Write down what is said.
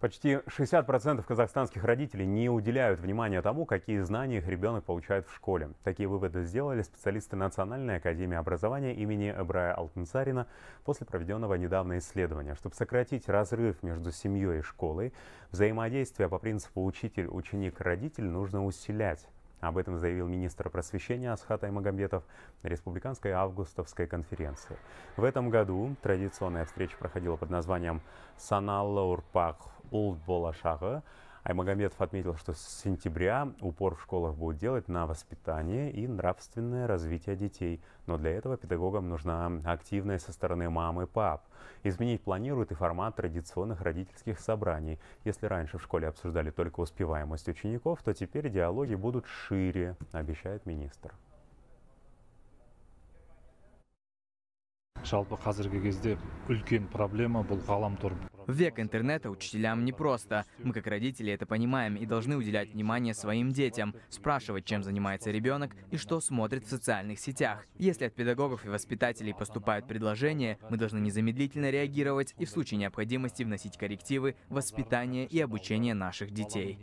Почти 60% казахстанских родителей не уделяют внимания тому, какие знания их ребенок получает в школе. Такие выводы сделали специалисты Национальной академии образования имени Эбрая Алтенцарина после проведенного недавно исследования. Чтобы сократить разрыв между семьей и школой, взаимодействие по принципу учитель-ученик-родитель нужно усилять. Об этом заявил министр просвещения Асхат Аймагамбетов на Республиканской августовской конференции. В этом году традиционная встреча проходила под названием «Саналла Урпах Улдбола Шага», Аймагомедов отметил, что с сентября упор в школах будет делать на воспитание и нравственное развитие детей. Но для этого педагогам нужна активная со стороны мамы и пап. Изменить планируют и формат традиционных родительских собраний. Если раньше в школе обсуждали только успеваемость учеников, то теперь диалоги будут шире, обещает министр. жалпы қазіргі кезде үлкен проблема бұл ғаламтор в век интернета учителям непросто. Мы, как родители, это понимаем и должны уделять внимание своим детям, спрашивать, чем занимается ребенок и что смотрит в социальных сетях. Если от педагогов и воспитателей поступают предложения, мы должны незамедлительно реагировать и в случае необходимости вносить коррективы в воспитание и обучение наших детей.